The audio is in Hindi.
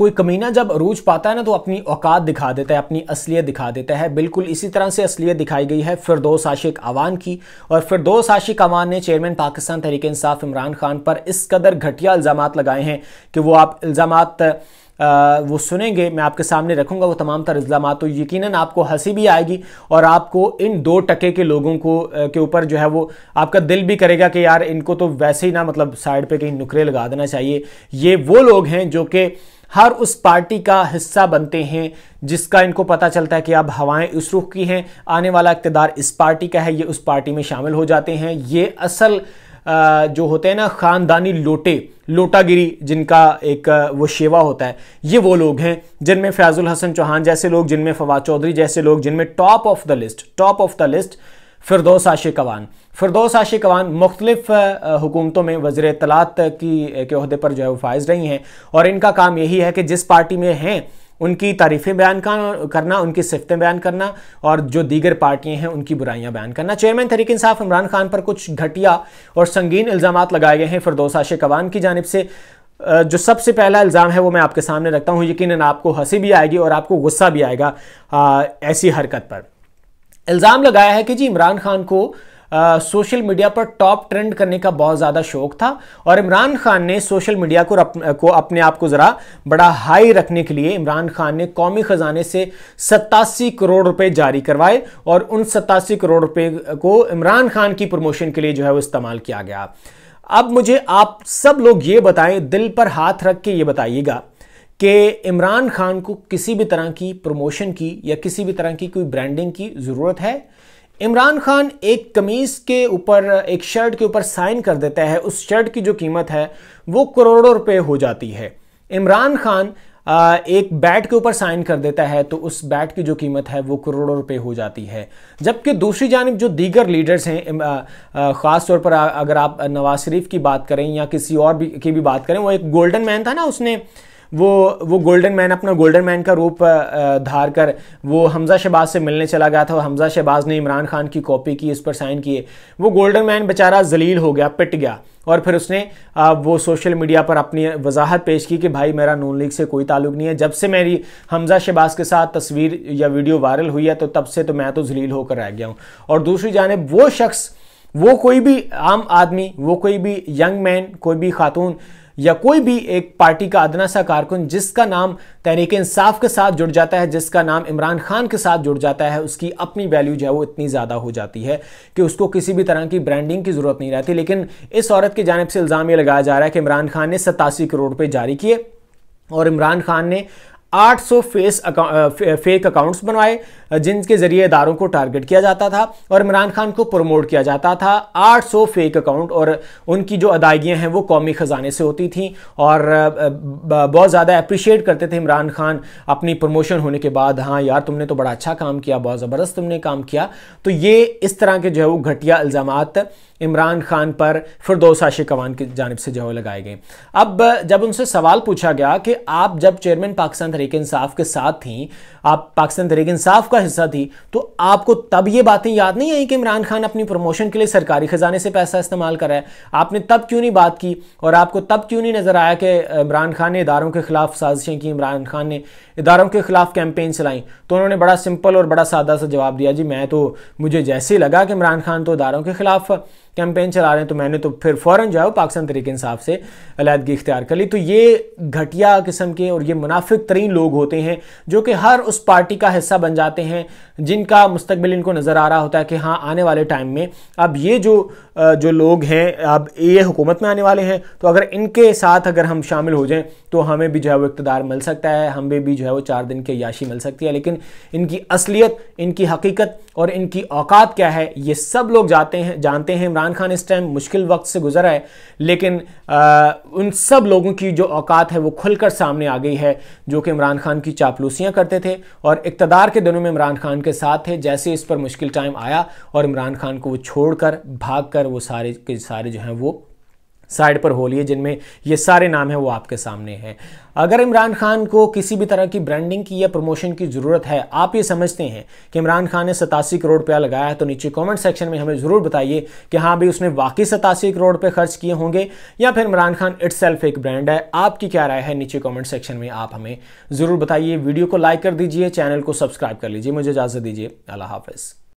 कोई कमीना जब अरूज पाता है ना तो अपनी औकात दिखा देता है अपनी असलियत दिखा देता है बिल्कुल इसी तरह से असलियत दिखाई गई है फिरदोस आशिक अवान की और फिरदोस आशिक अवान ने चेयरमैन पाकिस्तान तहरीक इंसाफ इमरान खान पर इस कदर घटिया इल्ज़ाम लगाए हैं कि वो आप इल्ज़ाम आ, वो सुनेंगे मैं आपके सामने रखूँगा वो तमाम तर इल्ज़ाम तो यकीन आपको हंसी भी आएगी और आपको इन दो टके के लोगों को आ, के ऊपर जो है वो आपका दिल भी करेगा कि यार इनको तो वैसे ही ना मतलब साइड पे कहीं नुकरे लगा देना चाहिए ये वो लोग हैं जो कि हर उस पार्टी का हिस्सा बनते हैं जिसका इनको पता चलता है कि अब हवाएं इस रुख की हैं आने वाला इकतदार इस पार्टी का है ये उस पार्टी में शामिल हो जाते हैं ये असल जो होते हैं ना ख़ानदानी लोटे लोटागिरी जिनका एक वो शेवा होता है ये वो लोग हैं जिनमें फैज़ुल हसन चौहान जैसे लोग जिनमें फवाद चौधरी जैसे लोग जिनमें top of the list top of the list Firdous Ashiq Awan Firdaus Ashiq कवान मुख्तलिफ हुकूमतों में वजीर तलात की के अहदे पर जो है वो फायज रही हैं और इनका काम यही है कि जिस पार्टी में हैं उनकी तारीफ़ें बयान करना उनकी सिफतें बयान करना और जो दीगर पार्टियां हैं उनकी बुराइयां बयान करना चेयरमैन तरीक इंसाफ इमरान खान पर कुछ घटिया और संगीन इल्ज़ाम लगाए गए हैं फिरदोस आशे कवान की जानब से जो सबसे पहला इल्ज़ाम है वो मैं आपके सामने रखता हूँ यकीन आपको हंसी भी आएगी और आपको गुस्सा भी आएगा ऐसी हरकत पर इल्ज़ाम लगाया है कि जी इमरान खान को सोशल मीडिया पर टॉप ट्रेंड करने का बहुत ज़्यादा शौक था और इमरान खान ने सोशल मीडिया को अप, को अपने आप को ज़रा बड़ा हाई रखने के लिए इमरान खान ने कौमी ख़जाने से सत्तासी करोड़ रुपए जारी करवाए और उन सत्तासी करोड़ रुपए को इमरान खान की प्रमोशन के लिए जो है वो इस्तेमाल किया गया अब मुझे आप सब लोग ये बताएं दिल पर हाथ रख के ये बताइएगा कि इमरान खान को किसी भी तरह की प्रमोशन की या किसी भी तरह की कोई ब्रांडिंग की ज़रूरत है इमरान खान एक कमीज़ के ऊपर एक शर्ट के ऊपर साइन कर देता है उस शर्ट की जो कीमत है वो करोड़ों रुपए हो जाती है इमरान खान एक बैट के ऊपर साइन कर देता है तो उस बैट की जो कीमत है वो करोड़ों रुपए हो जाती है जबकि दूसरी जानब जो दीगर लीडर्स हैं ख़ास तौर पर अगर आप नवाज शरीफ की बात करें या किसी और भी की भी बात करें वो एक गोल्डन मैन था ना उसने वो वो गोल्डन मैन अपना गोल्डन मैन का रूप धार कर वो हमजा शहबाज से मिलने चला गया था वो हमजा शहबाज ने इमरान खान की कॉपी की इस पर साइन किए वो गोल्डन मैन बेचारा जलील हो गया पिट गया और फिर उसने वो सोशल मीडिया पर अपनी वजाहत पेश की कि भाई मेरा नून लीग से कोई ताल्लुक नहीं है जब से मेरी हमजा शहबाज के साथ तस्वीर या वीडियो वायरल हुई है तो तब से तो मैं तो जलील होकर रह गया हूँ और दूसरी जानब वो शख्स वो कोई भी आम आदमी वो कोई भी यंग मैन कोई भी खातून या कोई भी एक पार्टी का अदना सा कारकुन जिसका नाम तहरीक इंसाफ के साथ जुड़ जाता है जिसका नाम इमरान खान के साथ जुड़ जाता है उसकी अपनी वैल्यू जो है वो इतनी ज़्यादा हो जाती है कि उसको किसी भी तरह की ब्रांडिंग की ज़रूरत नहीं रहती लेकिन इस औरत की जानब से इल्ज़ाम ये लगाया जा रहा है कि इमरान खान ने सतासी करोड़ रुपये जारी किए और इमरान खान ने 800 फेस फेक अकाउंट्स बनवाए जिनके जरिए इदारों को टारगेट किया जाता था और इमरान खान को प्रमोट किया जाता था 800 फेक अकाउंट और उनकी जो अदायगियाँ हैं वो कौमी ख़जाने से होती थी और बहुत ज़्यादा अप्रिशिएट करते थे इमरान खान अपनी प्रमोशन होने के बाद हाँ यार तुमने तो बड़ा अच्छा काम किया बहुत ज़बरदस्त तुमने काम किया तो ये इस तरह के जो है वो घटिया इल्ज़ाम इमरान खान पर फिरदोस आशी कवान की जानब से जो है लगाए गए अब जब उनसे सवाल पूछा गया कि आप जब चेयरमैन पाकिस्तान तरीके इंसाफ के साथ थी आप पाकिस्तान तरीके इंसाफ का हिस्सा थी तो आपको तब ये बातें याद नहीं आई कि इमरान खान अपनी प्रमोशन के लिए सरकारी ख़जाने से पैसा इस्तेमाल कर रहा है आपने तब क्यों नहीं बात की और आपको तब क्यों नहीं नज़र आया कि इमरान खान ने इदारों के ख़िलाफ़ साजिशें की इमरान खान ने इदारों के ख़िलाफ़ कैंपेन चलाई तो उन्होंने बड़ा सिंपल और बड़ा सादा सा जवाब दिया जी मैं तो मुझे जैसे ही लगा कि इमरान खान तो इदारों के ख़िलाफ़ कैंपेन चला रहे हैं तो मैंने तो फिर फ़ौरन जो है वो पाकिस्तान तरीके इंसाफ से अलीहदगी इख्तियार कर ली तो ये घटिया किस्म के और ये मुनाफिक तरीन लोग होते हैं जो कि हर उस पार्टी का हिस्सा बन जाते हैं जिनका मुस्तबिल इनको नज़र आ रहा होता है कि हाँ आने वाले टाइम में अब ये जो जो लोग हैं अब ये हुकूमत में आने वाले हैं तो अगर इनके साथ अगर हम शामिल हो जाएँ तो हमें भी जो है वो इकतदार मिल सकता है हमें भी जो है वो चार दिन की याशी मिल सकती है लेकिन इनकी असलियत इनकी हकीकत और इनकी औकात क्या है ये सब लोग जाते हैं जानते हैं इमरान खान इस टाइम मुश्किल वक्त से गुजर है लेकिन आ, उन सब लोगों की जो औकात है वो खुलकर सामने आ गई है जो कि इमरान खान की चापलूसियाँ करते थे और इकतदार के दिनों में इमरान खान के साथ थे जैसे इस पर मुश्किल टाइम आया और इमरान खान को वो छोड़ कर भाग कर वो सारे के सारे जो हैं वो साइड पर हो लिए जिनमें ये सारे नाम हैं वो आपके सामने हैं अगर इमरान खान को किसी भी तरह की ब्रांडिंग की या प्रमोशन की ज़रूरत है आप ये समझते हैं कि इमरान खान ने सतासी करोड़ रुपया लगाया है तो नीचे कमेंट सेक्शन में हमें ज़रूर बताइए कि हाँ भाई उसने वाकई सतासी करोड़ रुपये खर्च किए होंगे या फिर इमरान खान इट एक ब्रांड है आपकी क्या राय है नीचे कॉमेंट सेक्शन में आप हमें ज़रूर बताइए वीडियो को लाइक कर दीजिए चैनल को सब्सक्राइब कर लीजिए मुझे इजाज़त दीजिए अल्लाह हाफिज़